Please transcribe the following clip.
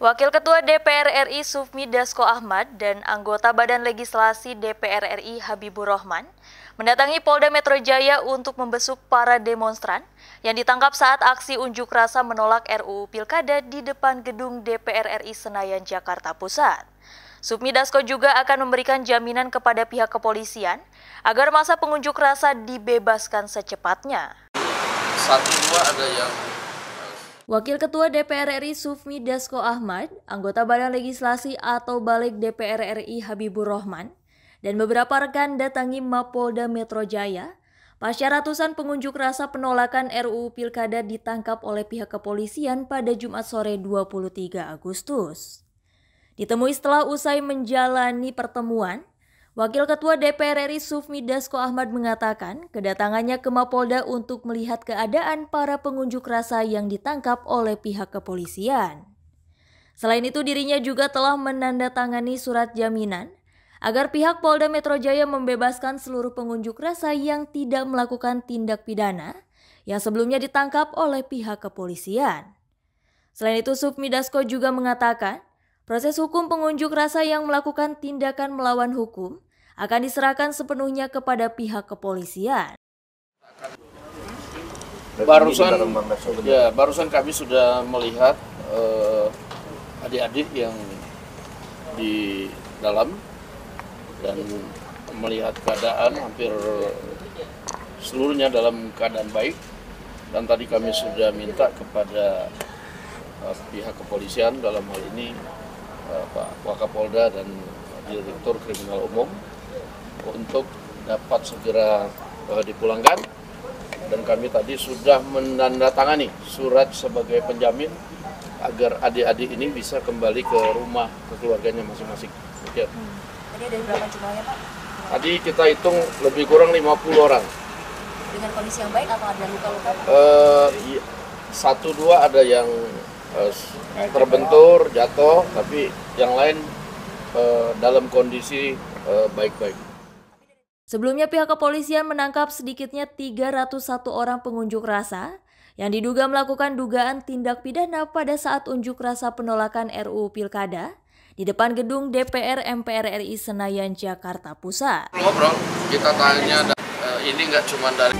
Wakil Ketua DPR RI Sufmi Dasko Ahmad dan anggota Badan Legislasi DPR RI Habibur Rahman mendatangi Polda Metro Jaya untuk membesuk para demonstran yang ditangkap saat aksi unjuk rasa menolak RUU Pilkada di depan gedung DPR RI Senayan Jakarta Pusat. Sufmi Dasko juga akan memberikan jaminan kepada pihak kepolisian agar masa pengunjuk rasa dibebaskan secepatnya. Satu dua ada yang Wakil Ketua DPR RI Sufmi Dasko Ahmad, anggota Badan Legislasi atau Balik DPR RI Habibur Rahman, dan beberapa rekan datangi Mapolda Metro Jaya pasca ratusan pengunjuk rasa penolakan RUU Pilkada ditangkap oleh pihak kepolisian pada Jumat sore 23 Agustus. Ditemui setelah usai menjalani pertemuan, Wakil Ketua DPR RI Sufmi Dasko Ahmad mengatakan, kedatangannya ke Mapolda untuk melihat keadaan para pengunjuk rasa yang ditangkap oleh pihak kepolisian. Selain itu dirinya juga telah menandatangani surat jaminan agar pihak Polda Metro Jaya membebaskan seluruh pengunjuk rasa yang tidak melakukan tindak pidana yang sebelumnya ditangkap oleh pihak kepolisian. Selain itu, Sufmi Dasko juga mengatakan, proses hukum pengunjuk rasa yang melakukan tindakan melawan hukum akan diserahkan sepenuhnya kepada pihak kepolisian. Barusan, ya, barusan kami sudah melihat eh, adik-adik uh, yang di dalam dan melihat keadaan hampir seluruhnya dalam keadaan baik dan tadi kami sudah minta kepada uh, pihak kepolisian dalam hal ini uh, Pak Wakapolda dan Direktur Kriminal Umum untuk dapat segera uh, dipulangkan dan kami tadi sudah menandatangani surat sebagai penjamin agar adik-adik ini bisa kembali ke rumah ke keluarganya masing-masing. Oke. Ya. Hmm. Tadi ada berapa jumlahnya Pak? Tadi kita hitung lebih kurang 50 orang. Dengan kondisi yang baik atau ada luka-luka? Uh, satu dua ada yang uh, terbentur jatuh, tapi yang lain Eh, dalam kondisi eh, baik-baik. Sebelumnya pihak kepolisian menangkap sedikitnya 301 orang pengunjuk rasa yang diduga melakukan dugaan tindak pidana pada saat unjuk rasa penolakan RUU Pilkada di depan gedung DPR MPR RI Senayan Jakarta Pusat. Ngobrol, kita tanya eh, ini nggak cuma dari